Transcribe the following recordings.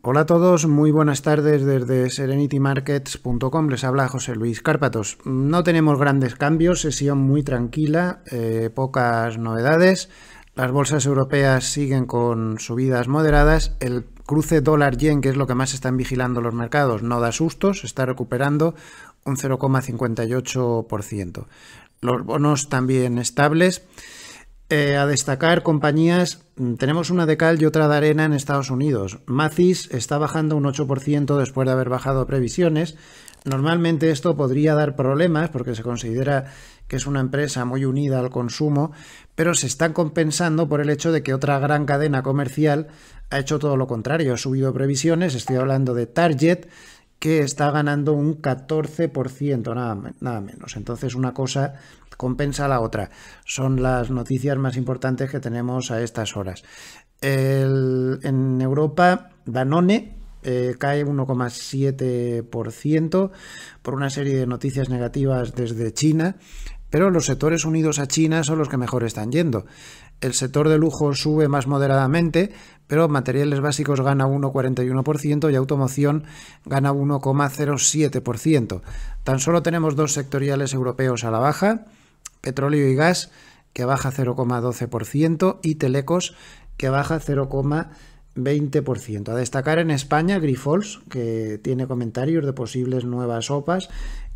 Hola a todos, muy buenas tardes desde serenitymarkets.com. Les habla José Luis Cárpatos. No tenemos grandes cambios, sesión muy tranquila, eh, pocas novedades. Las bolsas europeas siguen con subidas moderadas. El cruce dólar-yen, que es lo que más están vigilando los mercados, no da sustos, está recuperando un 0,58%. Los bonos también estables. Eh, a destacar compañías, mm, tenemos una de cal y otra de arena en Estados Unidos. Macis está bajando un 8% después de haber bajado previsiones. Normalmente esto podría dar problemas porque se considera que es una empresa muy unida al consumo, pero se están compensando por el hecho de que otra gran cadena comercial ha hecho todo lo contrario, ha subido previsiones, estoy hablando de Target, que está ganando un 14%, nada, nada menos. Entonces una cosa compensa a la otra. Son las noticias más importantes que tenemos a estas horas. en Europa, Danone eh, cae 1,7% por una serie de noticias negativas desde China, pero los sectores unidos a China son los que mejor están yendo el sector de lujo sube más moderadamente, pero materiales básicos gana 1,41% y automoción gana 1,07%. Tan solo tenemos dos sectoriales europeos a la baja, petróleo y gas, que baja 0,12%, y telecos, que baja 0,20%. A destacar en España, Grifols, que tiene comentarios de posibles nuevas OPAs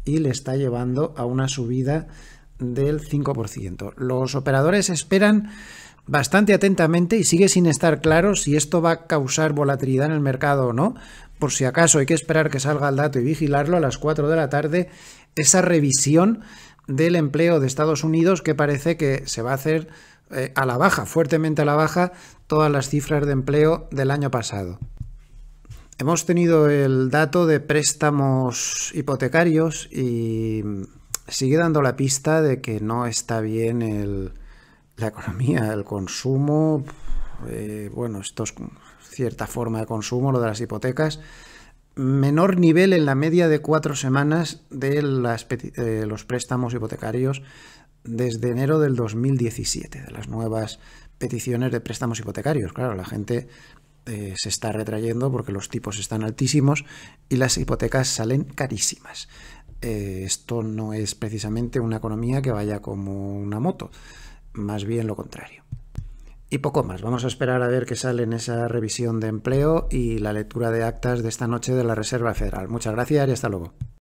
y le está llevando a una subida del 5%. Los operadores esperan bastante atentamente y sigue sin estar claro si esto va a causar volatilidad en el mercado o no. Por si acaso hay que esperar que salga el dato y vigilarlo a las 4 de la tarde, esa revisión del empleo de Estados Unidos que parece que se va a hacer eh, a la baja, fuertemente a la baja, todas las cifras de empleo del año pasado. Hemos tenido el dato de préstamos hipotecarios y sigue dando la pista de que no está bien el, la economía, el consumo, eh, bueno, esto es cierta forma de consumo, lo de las hipotecas, menor nivel en la media de cuatro semanas de, eh, los préstamos hipotecarios desde enero del 2017, de las nuevas peticiones de préstamos hipotecarios. Claro, la gente eh, se está retrayendo porque los tipos están altísimos y las hipotecas salen carísimas. Eh, esto no es precisamente una economía que vaya como una moto, más bien lo contrario. Y poco más, vamos a esperar a ver qué sale en esa revisión de empleo y la lectura de actas de esta noche de la Reserva Federal. Muchas gracias y hasta luego.